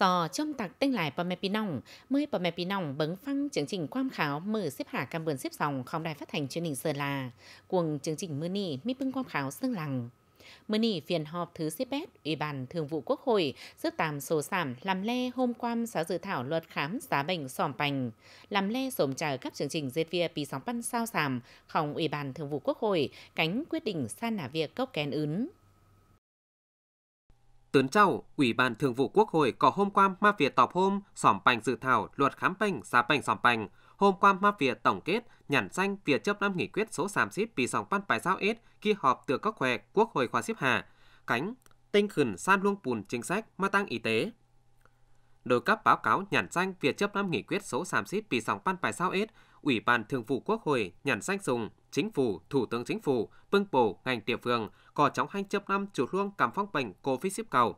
So trong tạc tên lại bà mẹ Pì Nòng, mời bà mẹ Pì Nòng bấn phăng chương trình quam khảo mở xếp hạ cam vườn xếp dòng không đài phát hành truyền hình Sơn La. Cuồng chương trình mưa nỉ mi bưng quam khảo sương lằng. Mưa nỉ phiền họp thứ xếp bét, Ủy ban Thường vụ Quốc hội giữ tạm sổ sảm làm le hôm qua xá dự thảo luật khám giá bệnh sòm bành. Làm le sổm trả các chương trình dệt via pì sóng băn sao sảm, không Ủy ban Thường vụ Quốc hội cánh quyết định san nả việc cốc kén ứng. Tướng Châu, Ủy ban Thường vụ Quốc hội có hôm qua ma Việt tọp hôm xóm bành dự thảo luật khám bệnh xá bành xóm bành. Hôm qua ma Việt tổng kết nhản danh việc chấp năm nghị quyết số xám xít vì sòng ban bài sao ít. khi họp từ các khỏe Quốc hội khóa xếp hạ. Cánh, tinh khẩn san luông bùn chính sách ma tăng y tế. Đối cấp báo cáo nhản danh việc chấp năm nghị quyết số xám xít vì sòng ban bài sao ít. Ủy ban Thường vụ Quốc hội nhản danh dùng Chính phủ, Thủ tướng Chính phủ, bưng bổ ngành địa phương có chống hành chấp năm chủ luông cảm phong bệnh covid ship cầu.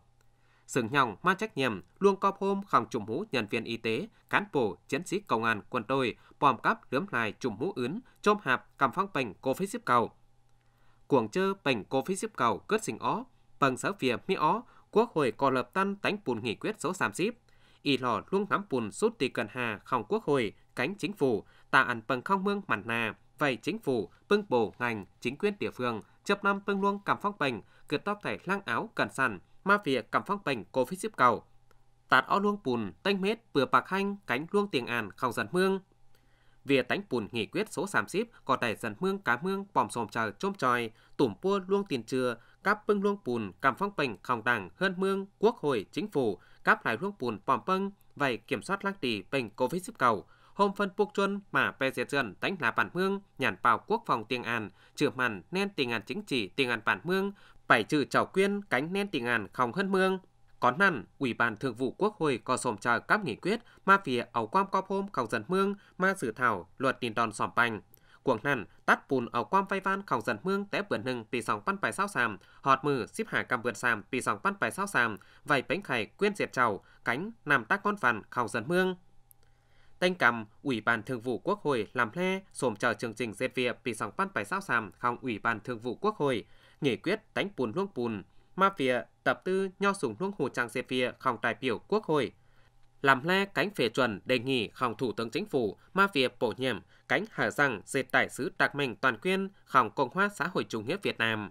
Sừng nhòng mang trách nhiệm luôn cọp hôm khẳng chủng mũ nhân viên y tế, cán bộ, chiến sĩ công an, quân đội, bòm cắp lướm lại chủng mũ ướn, trôm hạp cảm phong bệnh covid ship cầu. Cuồng chơ bệnh covid ship cầu cướt sinh ó, bằng sở việc mỹ ó, quốc hội có lập tân tánh bùn nghị quyết số 30 y lò luôn ngắm bùn suốt tì cần hà không quốc hội cánh chính phủ tạ ảnh bằng không mương mặt nà vậy chính phủ, bưng bổ ngành, chính quyền địa phương chấp năm bưng luông cảm phong bệnh, kiệt tóc thẻ lang áo cần sẵn, ma phía cảm phong bệnh covid phí xếp cầu. Tạt áo luông bùn, tanh mết, vừa bạc hanh, cánh luông tiền àn, không dần mương. Việc tánh bùn nghị quyết số sám xíp có thể dần mương cá mương bòm xồm chờ chôm tròi, tủm pua luông tiền trưa, các bưng luông bùn cảm phong bệnh không đảng hơn mương quốc hội chính phủ, các lại luông bùn bòm bưng, vậy kiểm soát lăng tỷ bệnh covid xếp cầu hôm phân buộc chuân mà về diệt dần đánh là bản mương nhàn vào quốc phòng tiền an chữa màn nên tiền an chính trị tiền an bản mương phải trừ chảo quyên cánh nên tiền an không hơn mương có năn, Ủy ban Thường vụ Quốc hội có sồm chờ các nghị quyết mà phía ẩu quam cóp hôm cầu dân mương mà dự thảo luật tin đòn xòm bành. Cuộc năn, tắt bùn ở quam vay van cầu dân mương té vườn hưng tì sòng văn bài sao sàm, họt mừ xếp hạ cầm vườn sàm tì sòng văn bài sao sàm, vầy bánh khay quyên diệt trầu, cánh nằm tác con vằn cầu dân mương tên cầm Ủy ban Thường vụ Quốc hội làm lhe xồm chờ chương trình dệt việc vì sòng pan phải sao sàm không Ủy ban Thường vụ Quốc hội, nghị quyết đánh bùn luông bùn, ma phía tập tư nho sùng luông hồ trang dệt việc không đại biểu Quốc hội. Làm lhe cánh phê chuẩn đề nghị không Thủ tướng Chính phủ ma phía bổ nhiệm cánh hở rằng dệt đại sứ đặc mệnh toàn quyền không Cộng hòa xã hội chủ nghĩa Việt Nam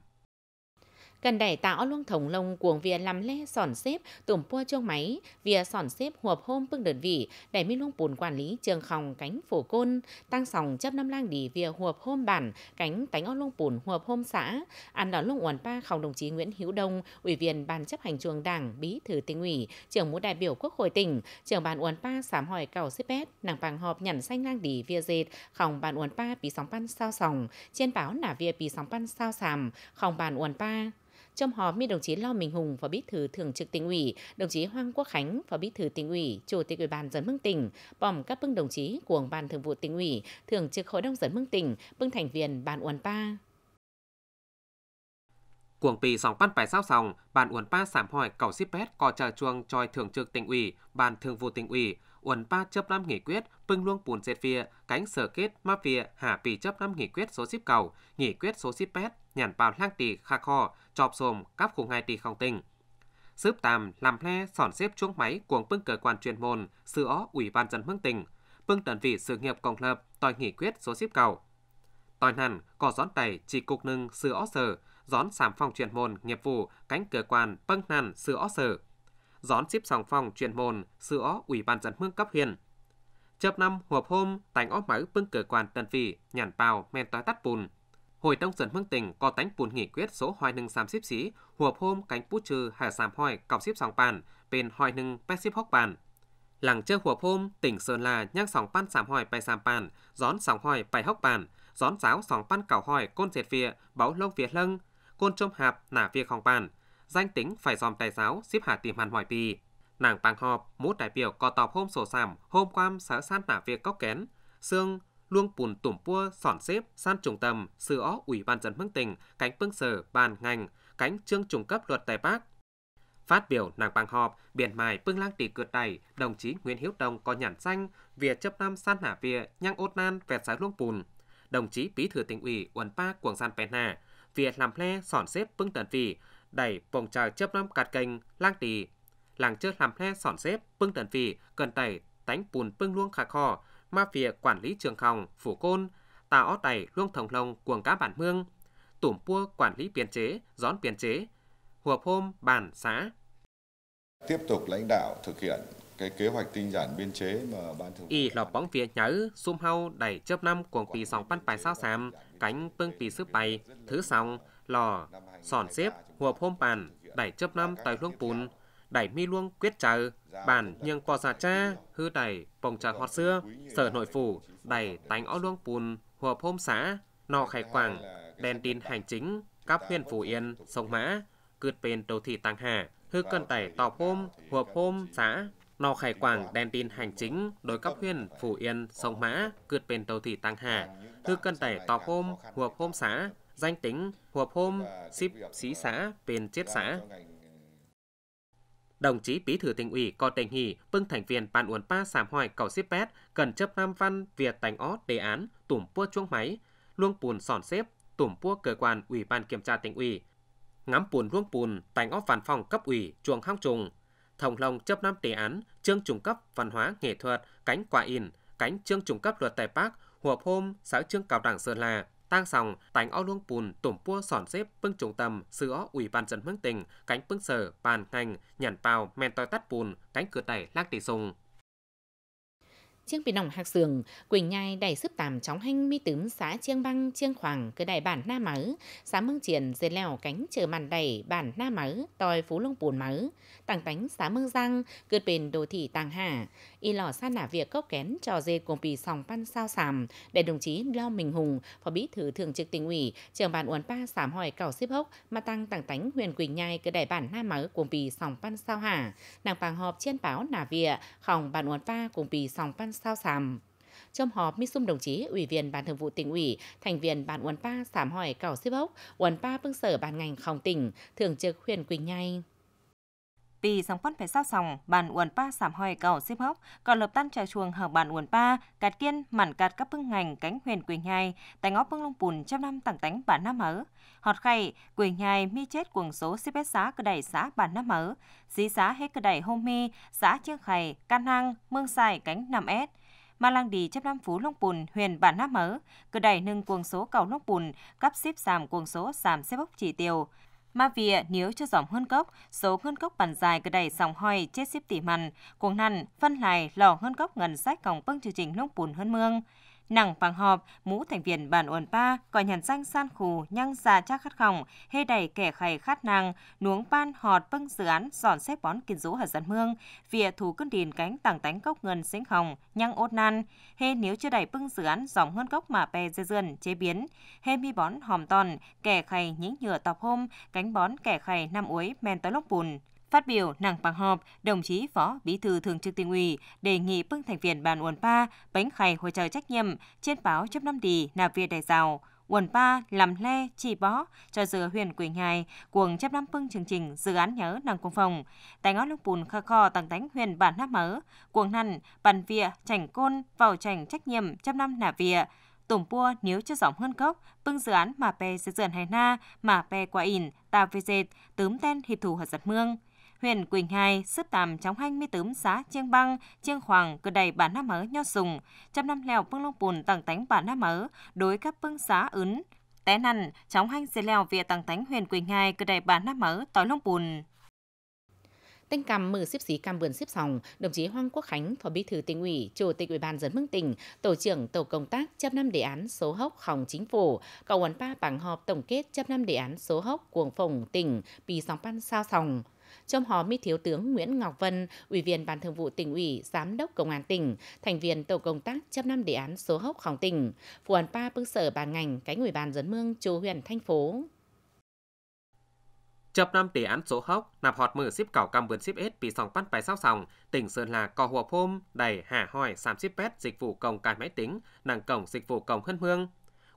cần đẩy tạo luông thống lông cuồng vía làm lê sòn xếp tùm pua chuông máy, vía sòn xếp hộp hôm bưng đơn vị, đẩy mi luông bùn quản lý trường khòng cánh phổ côn, tăng sòng chấp năm lang đi vía hộp hôm bản, cánh tánh o luôn bùn hộp hôm xã, ăn đó luông uẩn ba khòng đồng chí Nguyễn Hữu Đông, ủy viên ban chấp hành chuồng đảng, bí thư tỉnh ủy, trưởng mũ đại biểu quốc hội tỉnh, trưởng ban uẩn ba sám hỏi cầu xếp bét, nàng bằng họp nhằn xanh lang đi vía dệt, khòng bàn uẩn ba bí sóng pan sao sòng, trên báo nả vía bí sóng pan sao sàm, khòng bàn uẩn ba trong họp, đồng chí Lo Minh Hùng, Phó Bí thư Thường trực tỉnh ủy, đồng chí Hoàng Quốc Khánh, Phó Bí thư tỉnh ủy, Chủ tịch Ủy ban dân Mương tỉnh, bỏm các bưng đồng chí của Ban Thường vụ tỉnh ủy, Thường trực Hội đồng dân Mương tỉnh, bưng thành viên Ban Uẩn Pa. Cuồng pì sòng bắt bài sao sòng, ban uẩn pa sảm hỏi cầu xíp bét co trà chuông choi thường trực tỉnh ủy, ban thường vụ tỉnh ủy, uẩn pa chấp năm nghị quyết pưng luông bùn dệt vía cánh sở kết ma vía hà pì chấp năm nghị quyết số ship cầu nghị quyết số ship pet nhàn bào lang tì kha kho chọp xồm cắp khủng hai tì không tình xếp tàm làm le sòn xếp chuông máy cuồng pưng cơ quan chuyên môn sự ó ủy ban dân hương tình, pưng tần vị sự nghiệp cộng lập tòi nghị quyết số ship cầu tòi hẳn có gión tẩy chỉ cục nâng sự ó sở gión sàm phòng chuyên môn nghiệp vụ cánh cơ quan pưng hẳn sự ó sở gión xếp sòng phòng chuyện môn giữa Ủy ban dân hương cấp huyện. Chập năm hộp hôm tánh óp máy bưng cửa quan tân vị nhàn bào men tói tắt bùn. Hội đông dân hương tỉnh có tánh bùn nghị quyết số hoài nâng xám xếp xí hộp hôm cánh bút trừ hà xám hoài cọc xếp sòng bàn bên hoài nâng pet xếp hóc bàn. lẳng chơi hộp hôm tỉnh Sơn La nhắc sòng pan xám hoài bay xám bàn gión sòng hoài bay hóc bàn gión giáo sòng pan cảo hoài côn dệt vía báo lông vía lưng côn trôm hạp nả vía không bàn danh tính phải dòm tài giáo xếp hà tìm hàn hỏi bì. Nàng bằng họp, mốt đại biểu có tọp hôm sổ sảm, hôm quam sở san tả việc có kén, xương luông bùn tủm pua sỏn xếp san trùng tầm sư ó ủy ban dân hưng tỉnh cánh phương sở bàn ngành cánh trương trùng cấp luật tài bác phát biểu nàng bằng họp biển mài phương lang tỷ cượt đẩy đồng chí nguyễn hiếu đồng có nhản danh việc chấp năm san nả vịa nhăng ốt nan vẹt sái luông bùn đồng chí bí thư tỉnh ủy uẩn pa quảng san pén hà việc làm le sỏn xếp phương tần vị đẩy vòng trà chớp năm cạt kênh lang tì làng chưa làm he sòn xếp bưng tần phì cần tẩy tánh bùn bưng luông khả kho ma phía quản lý trường phòng phủ côn tà ó tẩy luông thồng lồng cuồng cá bản mương tủm pua quản lý biên chế gión biên chế hùa hôm bản xã tiếp tục lãnh đạo thực hiện cái kế hoạch tinh giản biên chế mà ban thường y lọp bóng phía nhớ sum hau đẩy chớp năm cuồng pì sòng văn bài sao sàm cánh bưng pì sức bay thứ sòng lò, sòn xếp, hùa phôm bàn, đẩy chấp năm tài luông bùn, đẩy mi luông quyết trừ, bàn nhưng bò xà cha, hư đẩy, bồng trà hoạt xưa, sở nội phủ, đẩy tánh ó luông bùn, hùa phôm xã, nò khải quảng, đèn tin hành chính, các huyện phủ Yên, Sông Mã, cướp bên đầu thị tăng Hà, hư cần tẩy tọp hôm, hùa phôm xã, nò khải quảng đèn tin hành chính đối cấp huyện phủ Yên, Sông Mã, cướp bên đầu thị tăng Hà, hư cân tẩy tọp hôm, hùa hôm xã, danh tính hộp hôm ship xí ờ, xã bên chết xã. Ờ, Đồng chí Bí thư tỉnh ủy có tình hỷ bưng thành viên bàn uốn pa sám hỏi cầu ship pet cần chấp nam văn việc tành ó đề án tủm pua chuông máy, luông bùn sòn xếp tủm pua cơ quan ủy ban kiểm tra tỉnh ủy, ngắm bùn luông bùn tành ó văn phòng cấp ủy chuồng hang trùng, thông lòng chấp năm đề án chương trung cấp văn hóa nghệ thuật cánh quả in cánh chương trung cấp luật tài bác hộp hôm xã trương cao đảng sơn la tang sòng tánh o luông pùn tổm pua sòn xếp bưng trung tâm sữa ủy ban dân hướng tỉnh cánh bưng sở bàn ngành nhàn pào men toi tắt pùn cánh cửa đẩy lác tỷ sùng chiêng bị nòng hạc sường quỳnh nhai đẩy sức tạm chóng hanh mi tím xã chiêng băng chiêng khoảng cửa đài bản na mớ xã mương triển dề lèo cánh chờ màn đẩy bản na mớ tòi phú lông bùn mớ tàng tánh xã mương giang cửa bền đồ thị tàng hà y lò san nả việc cốc kén trò dê cùng pì sòng pan sao sàm để đồng chí Lo mình Hùng, phó bí thư thường trực tỉnh ủy, trưởng ban uốn pa sàm hỏi cầu xếp hốc mà tăng tảng tánh huyền quỳnh nhai cứ đại bản nam mở cùng pì sòng pan sao hà nàng bàng họp trên báo nả việc khòng bàn uốn pa cùng pì sòng pan sao sàm trong họp mi sum đồng chí ủy viên ban thường vụ tỉnh ủy thành viên ban uốn pa sám hỏi cầu xếp hốc uốn pa bưng sở ban ngành khòng tỉnh thường trực huyền quỳnh nhai vì pi songpon phải sao sòng bàn uẩn pa sảm hoài cầu xếp hốc còn lập tan trà chuồng hở bàn uẩn pa cạt kiên mản cạt các bưng ngành cánh huyền quỳnh nhai tại ngó bưng lông bùn trăm năm tặng tánh bản nam mớ họt khay quỳnh nhai mi chết quần số xếp hết xá cơ đẩy xã bản nam mớ dí xá hết cơ đẩy hôm mi xã chiêng khay can hang mương xài cánh nằm ép ma lang đi chấp nam phú long bùn huyền bản nam mớ cơ đẩy nâng cuồng số cầu long bùn cấp xếp giảm cuồng số giảm xếp bốc chỉ tiêu mavia nếu cho dòng hơn gốc, số hơn gốc bản dài cơ đầy sòng hoi chết xếp tỉ mặn, cuồng nằn, phân lại lò hơn gốc ngân sách còng bưng chương trình nông bùn hơn mương nàng bằng họp, mũ thành viên bản uẩn ba, còi nhàn danh san khù, nhăng già cha khát khỏng, hê đầy kẻ khầy khát nàng, nuống pan họt bưng dự án dọn xếp bón kinh rũ hở dân mương, vỉa thủ cơn đìn cánh tảng tánh gốc ngân xính hồng, nhăng ốt nan, hê nếu chưa đầy bưng dự án dòng hơn gốc mà bè dê dươn, chế biến, hê mi bón hòm tòn, kẻ khầy nhính nhựa tọc hôm, cánh bón kẻ khầy năm uối men tới lốc bùn, Phát biểu nàng bằng họp, đồng chí Phó Bí thư Thường trực Tỉnh ủy đề nghị bưng thành viên bàn uẩn pa bánh khay hồi trời trách nhiệm trên báo chấp năm đi là việt đại giàu quần ba làm le chỉ bó cho dừa huyện quỳnh nhai cuồng chấp năm bưng chương trình dự án nhớ nàng công phòng tại ngõ lúc bùn kha kho tăng tánh huyện bản nắp mớ cuồng nằn bàn vịa chảnh côn vào chảnh trách nhiệm chấp năm nà vịa tổm pua nếu chưa giọng hơn gốc bưng dự án mà pe dự dườn hải na mà pe quả ỉn ta về dệt tướm ten hiệp thủ hợp giật mương huyện Quỳnh Hai, sức tạm chóng hanh mi tớm giá chiêng băng, chiêng Hoàng, cơ đầy bản nam ở nho sùng, trăm năm lèo bưng lông bùn tầng tánh bản nam ở đối các phương giá ứng. Té năn chóng hanh dê lèo về tầng tánh huyện Quỳnh Hai, cơ đầy bản nam ở tỏi lông bùn tinh cầm mở xếp xí cam vườn xếp sòng, đồng chí Hoàng Quốc Khánh, Phó Bí thư tỉnh ủy, Chủ tịch Ủy ban dân mức tỉnh, tổ trưởng tổ công tác chấp năm đề án số hốc khổng chính phủ, cầu quản ba bảng họp tổng kết chấp năm đề án số hốc cuồng phòng tỉnh, bì sóng pan sao sòng. Trong thiếu tướng Nguyễn Ngọc Vân, Ủy viên Ban Thường vụ tỉnh ủy, Giám đốc Công an tỉnh, thành viên tổ công tác chấp năm đề án số hốc khóng tỉnh, phụ án pa bưng sở bàn ngành, cánh ủy ban dân mương, chủ huyện, thành phố. Chập năm đề án số hốc, nạp họt mở xếp cảo cầm vườn xếp ết vì sòng bắt bài sao sòng, tỉnh Sơn La có hùa phôm, đầy hạ hỏi sàm ship pet dịch vụ cổng cài máy tính, nàng cổng dịch vụ cổng hân hương.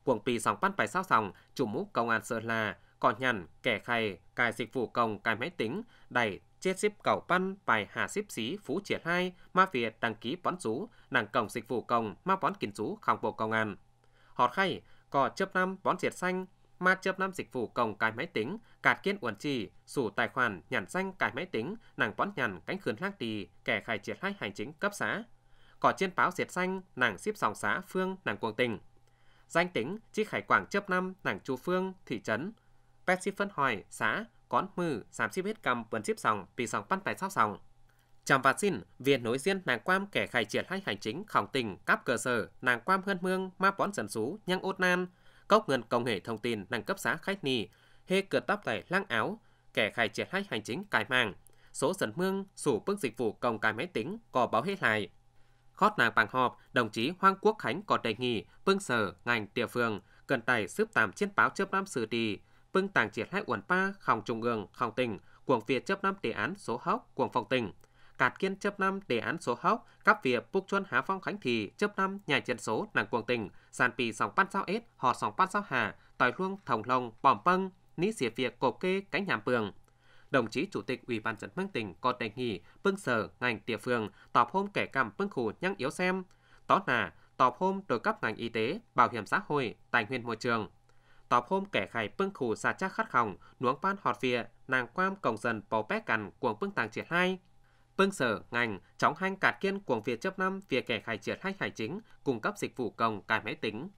Cuồng pì sòng bắt bài sao sòng, chủ mũ công an Sơn La, cỏ nhằn, kẻ khay, cài dịch vụ công, cài máy tính, đẩy, chết xếp cầu pan, bài hà xếp xí, phú triển hai, ma việt đăng ký bón rú, nàng cổng dịch vụ công, ma bón kín rú, không bộ công an. Họt khay, cỏ chớp năm bón triệt xanh, ma chớp năm dịch vụ công cài máy tính, cạt kiên uẩn trì, sủ tài khoản, nhàn xanh cài máy tính, nàng bón nhằn, cánh khườn lác tì, kẻ khai triệt hai hành chính cấp xã. Cỏ trên báo diệt xanh, nàng xếp sòng xã, phương, nàng cuồng tình danh tính chi khải quảng chớp năm nàng chu phương thị trấn pet ship phân hỏi xã con mư sám ship hết cầm bẩn ship sòng vì sòng pan tài sóc sòng Trong và xin, viện nối riêng nàng quam kẻ khai triển hay hành chính khổng tình cấp cơ sở nàng quam hơn mương ma bón dần xú nhân ốt nan cốc ngân công nghệ thông tin nâng cấp xã khách nì hê cợt tóc tẩy lăng áo kẻ khai triển hay hành chính cải màng, số dần mương sủ bước dịch vụ công cài máy tính có báo hết lại khót nàng bằng họp đồng chí hoàng quốc khánh có đề nghị vương sở ngành địa phương cần tài xếp tạm trên báo chớp năm xử đi pưng tàng triệt hai uẩn pa khòng trung ương khòng tỉnh quần phía chấp năm đề án số hóc quần phòng tỉnh cạt kiên chấp năm đề án số hóc các việc búc chuân há phong khánh thì chấp năm nhà chân số nàng quần tỉnh sàn pì sòng pan sao ết họ sòng pan sao hà tỏi luông thòng lồng bòm pâng ní xỉa việc cộp kê cánh hàm pường đồng chí chủ tịch ủy ban dân mang tỉnh còn đề nghị pưng sở ngành địa phương tọp hôm kẻ cầm pưng khủ nhăng yếu xem đó là tọp hôm đối cấp ngành y tế bảo hiểm xã hội tài nguyên môi trường Tọp hôm kẻ khai bưng khủ xà chắc khát khỏng, nuống pan họt vịa, nàng quam cổng dần bầu bé cằn cuồng bưng tàng triệt hai. Bưng sở, ngành, chóng hanh cạt kiên cuồng việt chấp năm vỉa kẻ khai triệt hai hải chính, cung cấp dịch vụ công cài máy tính,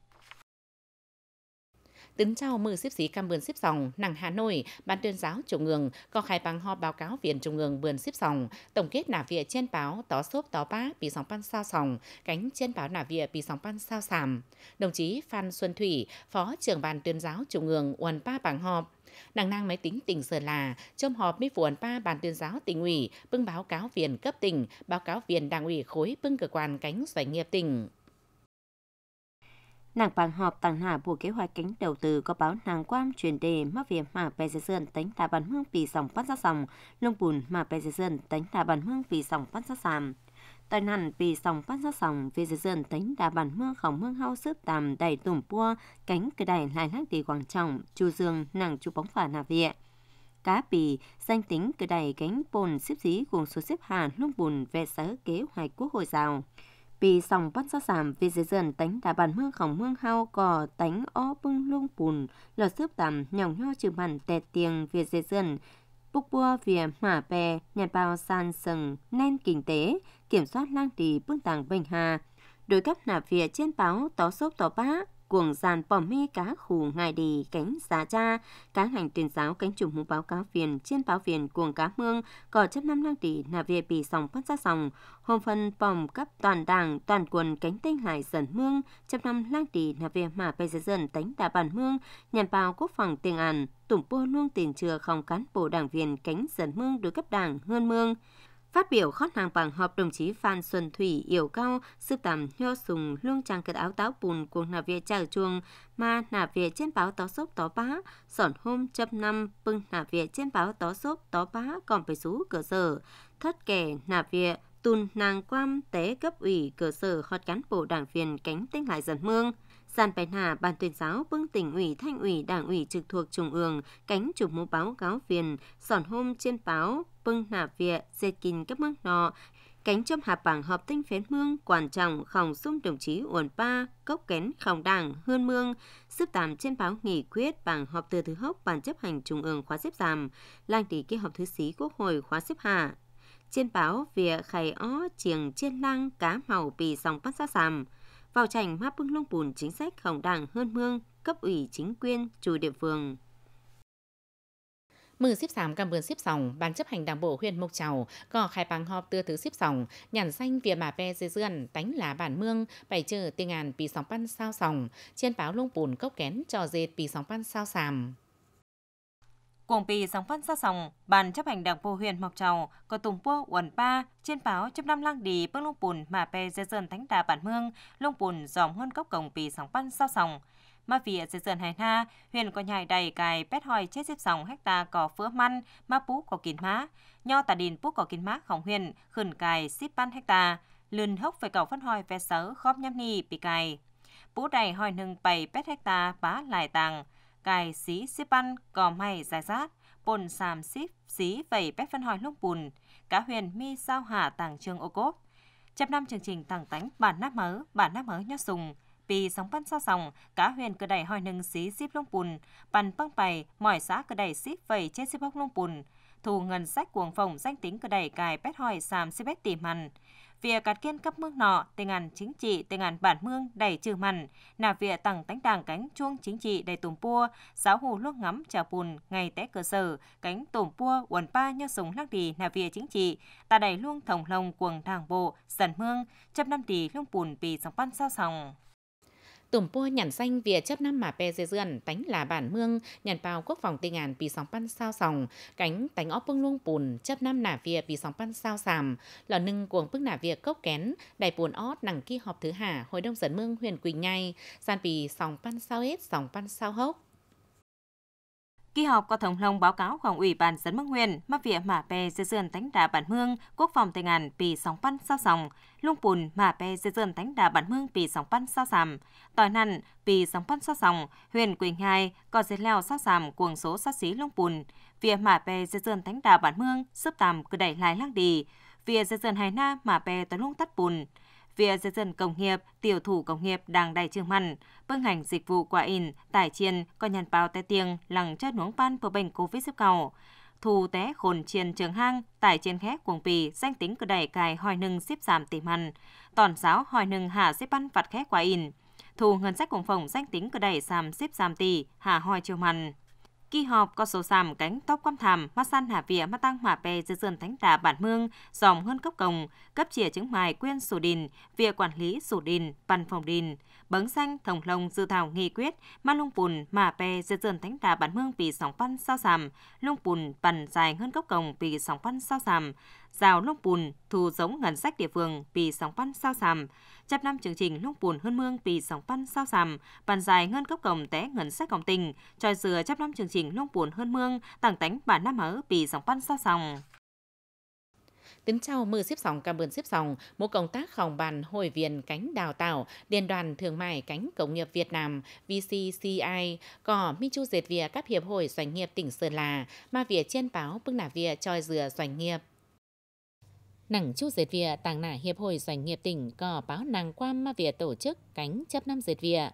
Tính trao mừng xếp xí cam bươn xếp sòng nàng Hà Nội, Ban tuyên giáo Trung ương có khai bằng ho báo cáo Viện Trung ương bươn xếp sòng tổng kết nả vịa trên báo tó xốp tó bá bị sóng pan sao sòng, cánh trên báo nả vịa bị sóng pan sao sàm. Đồng chí Phan Xuân Thủy, Phó trưởng Ban tuyên giáo Trung ương uẩn ba bằng họp nàng năng máy tính tỉnh Sơn La, trong họp với vườn pa bàn tuyên giáo tỉnh ủy, bưng báo cáo viện cấp tỉnh, báo cáo viện đảng ủy khối bưng cơ quan cánh doanh nghiệp tỉnh nàng bàn họp tàng hạ bộ kế hoạch cánh đầu tư có báo nàng quan truyền đề mà việc mà bè dây dân tánh tà bàn hương vì dòng phát ra dòng, lông bùn mà bè dây dân tánh tà bàn hương vì dòng phát ra sàm. Tại hẳn vì dòng phát ra sòng vì dây dân tánh tà bàn mương khổng mương hao sức tàm đầy tùm pua, cánh cửa đài lại lắc tỷ quảng trọng, chu dương nàng chu bóng phả nà viện cá bì, danh tính cửa đầy cánh bồn xếp dí cùng số xếp hà lung bùn về sở kế hoạch quốc hội giàu vì sòng bắt sát giảm vì dễ dần tánh đã bàn mương khổng mương hao cò tánh ó bưng lung bùn lọt xếp tạm nhỏng nho trừ hẳn tẹt tiền vì dễ dần búc bua vỉa mả bè nhà bao san sừng nên kinh tế kiểm soát lang trì bưng tàng bình hà đối cấp nạp vỉa trên báo tó sốc tó bá cuồng giàn bỏ mi cá khủ ngài đi cánh giá cha cá hành tuyên giáo cánh chủ mũ báo cáo phiền trên báo phiền cuồng cá mương cỏ chấp năm năng tỷ nà về bị sòng phát ra sòng hôm phân bỏng cấp toàn đảng toàn quần cánh tinh hải dần mương chấp năm lang tỷ nà về mà bây giờ dần tánh đà bản mương nhằm vào quốc phòng tiền ản tủng bô luôn tiền chừa không cán bộ đảng viên cánh dần mương đối cấp đảng hơn mương Phát biểu khót hàng bằng họp đồng chí Phan Xuân Thủy yêu cao sư tầm nho sùng luông trang kết áo táo bùn của nà về trào chuông mà nà về trên báo tó sốc tó bá sỏn hôm chập năm bưng nà về trên báo tó sốc tó bá còn về rú cửa sở thất kẻ nà về tùn nàng quam tế cấp ủy cửa sở họt cán bộ đảng viên cánh tinh lại dần mương – Giàn Bạch Hà, Ban tuyên giáo, vương tỉnh ủy, Thanh ủy, Đảng ủy trực thuộc Trung ương, cánh chụp mô báo cáo viên, sòn hôm trên báo, vương nà viện, dệt kinh cấp mức nọ, cánh châm hạ bảng họp tinh phén mương quan trọng khòng xung đồng chí uẩn ba cốc kén khòng đảng hơn mương xếp tạm trên báo nghị quyết bảng họp từ thứ hốc ban chấp hành trung ương khóa xếp giảm lang tỷ kỳ họp thứ xí quốc hội khóa xếp hạ trên báo vỉa khải ó chiềng trên lang cá màu bị dòng bắt ra sàm vào trành hoa bưng lung bùn chính sách hồng đảng hơn mương, cấp ủy chính quyền, chủ địa phương. Mừng xếp xám cảm ơn xếp sòng, ban chấp hành đảng bộ huyện Mộc Trào có khai bằng họp tư thứ xếp sòng, nhàn xanh vỉa mà pe dê dươn, tánh lá bản mương, bày chờ tiên ngàn pì sóng pan sao sòng, trên báo lung bùn cốc kén trò dệt pì sóng pan sao sàm. Cuồng bì sóng phát xa sòng, bàn chấp hành đảng bộ huyện Mộc Trầu, có tùng bua uẩn ba, trên báo chấp năm lang đì bước lông bùn mà pe dây dơn thánh đà bản mương, lông bùn dòm hơn cốc cổng bì sóng phát xa sòng. Mà vì dây dơn hải na, huyện có nhài đầy cài pét hòi chết xếp sòng hecta cỏ phữa măn, ma pú có kín má, nho tà đình pú có kín má khổng huyện, khẩn cài xếp ban hecta, lươn hốc về cầu phân hòi ve sớ khóp nhăm ni bị cài. Bú đầy hòi nâng bầy pét hecta bá lại tàng, cài xí xếp ăn cò mày dài rát bồn xàm xí xí vẩy bếp phân hỏi lúc bùn cá huyền mi sao hạ tàng trương ô cốp chập năm chương trình tàng tánh bản nắp mớ bản nắp mớ nhót sùng vì sóng bắn sao sòng cá huyền cơ đẩy hỏi nâng xí xíp lông bùn bàn băng bày mỏi xã cơ đẩy xíp vẩy trên xíp bóc lông bùn thù ngân sách cuồng phòng danh tính cơ đẩy cài bét hỏi xàm xíp bét tìm hằn việc cát kiên cấp mương nọ tình ảnh chính trị tình ảnh bản mương đầy trừ mặn nà việc tặng tánh đảng cánh chuông chính trị đầy tùm pua giáo hồ luôn ngắm trà bùn ngày té cơ sở cánh tùm pua uẩn pa như sống lắc đi nà việc chính trị ta đầy luôn thòng lồng quần đảng bộ sần mương chấp năm tỷ luôn bùn vì sóng pan sao sòng tùm pua nhản xanh vỉa chấp năm mà pe dê dươn tánh là bản mương nhàn bào quốc phòng tinh ngàn vì sóng pan sao sòng cánh tánh óp bưng luông bùn chấp năm nả vỉa vì sóng pan sao sàm lò nưng cuồng bức nả vỉa cốc kén đài buồn ót nằng kia họp thứ hà hội đông dẫn mương huyền quỳnh nhai gian vì sóng pan sao hết sóng pan sao hốc Kỳ họp có thống long báo cáo ủy ban dân mức huyền, mắc vịa mà pe dư dương tánh đà bản mương quốc phòng tây ngàn pì sóng pan sao sòng lung bùn mà pe dư dương tánh đà bản mương pì sóng pan sao sàm tỏi nằn pì sóng pan sao sòng huyền quỳnh hai có dây leo sao sàm cuồng số sát xí lung bùn vịa mà pe dư dương tánh đà bản mương sấp tàm cứ đẩy lại lăng đi vịa dư dương hải na mà pe toán lung tắt bùn việc dân dựng công nghiệp, tiểu thủ công nghiệp đang đầy trương mặn, bưng hành dịch vụ quả in, tải chiên, có nhân bao té tiền, lằng chất nuống pan của bệnh covid xếp cầu. Thù té khồn chiên trường hang, tải chiên khét cuồng pì, danh tính cửa đẩy cài hoài nâng xếp giảm tỉ mặn, tòn giáo hoài nâng hạ xếp băn vặt khét quả in. Thù ngân sách cổng phòng danh tính cửa đẩy giảm xếp giảm tỷ, hạ hoài chiều mặn kỳ họp có số sàm cánh tóc quan thảm mắt san hà vỉa mắt tăng hỏa bè dưới dườn thánh tà bản mương dòng hơn cấp cổng cấp chìa chứng mài quyên sổ đình vỉa quản lý sổ đình văn phòng đình bấng xanh thồng lồng dự thảo nghị quyết ma lung bùn mà bè dưới dườn thánh tà bản mương vì sóng văn sao sàm lung bùn bàn dài hơn cấp cổng vì sóng văn sao sàm rào lông bùn, thu giống ngân sách địa phương vì sóng pan sao sàm. Chấp năm chương trình lông bùn hơn mương vì sóng pan sao sàm, bàn dài ngân cấp cổng té ngân sách cộng tình, tròi dừa chấp năm chương trình lông bùn hơn mương, tảng tánh bản nam hớ vì sóng pan sao sòng. Kính chào mưa xếp sòng cảm ơn xếp sòng một công tác phòng bàn hội viên cánh đào tạo Liên đoàn Thương mại cánh Công nghiệp Việt Nam VCCI có mi chu dệt vía các hiệp hội doanh nghiệp tỉnh Sơn La mà vía trên báo bưng nả vía choi dừa doanh nghiệp nàng chú dệt vịa tàng nả hiệp hội doanh nghiệp tỉnh có báo nàng quam mà vịa tổ chức cánh chấp năm dệt vịa.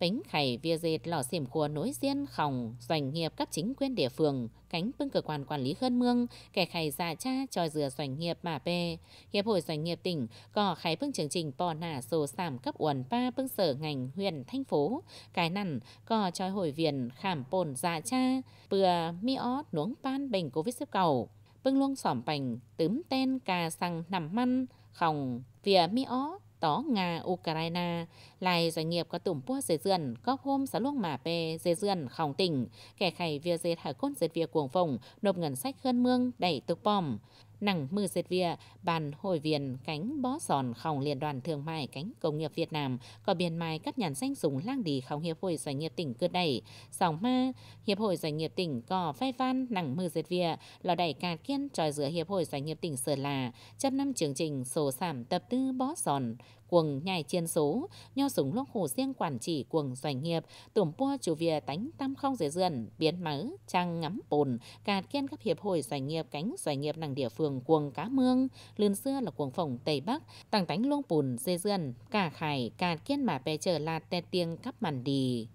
Bánh khải vịa dệt lò xỉm khua nối riêng khòng doanh nghiệp cấp chính quyền địa phương, cánh bưng cơ quan quản lý khơn mương, kẻ khải giả cha cho dừa doanh nghiệp mà bê. Hiệp hội doanh nghiệp tỉnh có khải bưng chương trình bò nả sổ sảm cấp uẩn ba bưng sở ngành huyện thành phố. Cái nằn có cho hội viện khảm bồn giả dạ cha, bừa mi ó nuống pan bệnh covid xếp cầu bưng luông xỏm bành tướm tên cà sằng nằm măn khòng vỉa mi ó tó Nga Ukraine lại doanh nghiệp có tủm bua dệt dườn có hôm xã luông mà pê dệt dườn khòng tỉnh kẻ khải via dệt hạ côn dệt việc cuồng phồng nộp ngân sách khơn mương đẩy tục bom nặng mư dệt via bàn hội viên cánh bó giòn khổng liên đoàn thương mại cánh công nghiệp Việt Nam có biên mai cắt nhàn danh dùng lang đi khổng hiệp hội doanh nghiệp tỉnh cơ đẩy sòng ma hiệp hội doanh nghiệp tỉnh có vai van nặng mư dệt via lò đẩy cà kiên tròi giữa hiệp hội doanh nghiệp tỉnh Sơn La chấp năm chương trình sổ sản tập tư bó giòn quần nhảy chiên số nho súng lúc hồ riêng quản trị quần doanh nghiệp tổm pua chủ vỉa tánh tam không dễ dườn biến mớ trang ngắm bồn cạt kiên các hiệp hội doanh nghiệp cánh doanh nghiệp nàng địa phương quần cá mương lươn xưa là quần phòng tây bắc tăng tánh lông bùn dê dườn cả khải cạt kiên mà bè chờ là tè tiêng cắp màn đi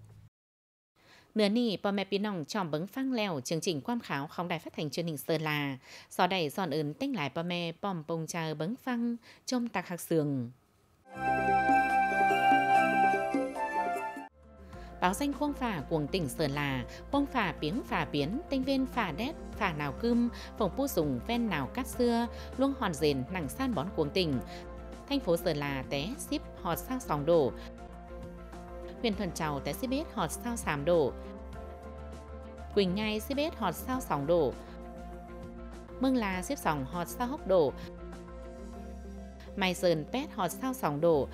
เนื้อนี่พ่อแม่พี่น้องจอมเบิ้งฟังแล้ว chương trình ความขาวของ đài phát thanh truyền hình Sơn La สอได้สอนอื่นเต้งหลายพ่อแม่ป้อมปงเจอเบิ้งฟังชมตักหักเสือง Báo danh khuông phả của tỉnh Sơn là khuông phả piếng phả biến, tinh viên phả đét, phả nào cơm, phòng pu dùng ven nào cát xưa, luông hòn rền nặng san bón cuồng tỉnh. Thành phố Sơn là té ship họt sao sòng đổ. Huyện Thuần Trào té ship hết họt sao sàm đổ. Quỳnh Nhai ship hết họt sao sòng đổ. Mương là xếp sòng họt sao hốc đổ. Mai Sơn Pet hò sao Sòng Đổ,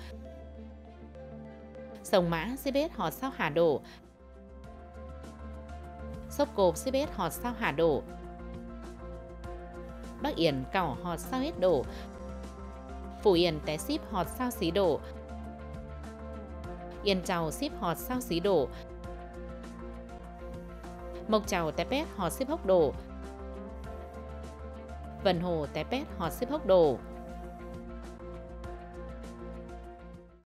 Sông Mã CBS hò sao Hà Đổ, Sốc Cộp CBS hò sao Hà Đổ, Bắc Yển Cảo hò sao Hết Đổ, Phủ Yên Té Xíp hò sao Xí Đổ, Yên chào Xíp hò sao Xí Đổ, Mộc chào Té Pét hò Xíp Hốc Đổ, vần Hồ Té Pét hò Xíp Hốc Đổ.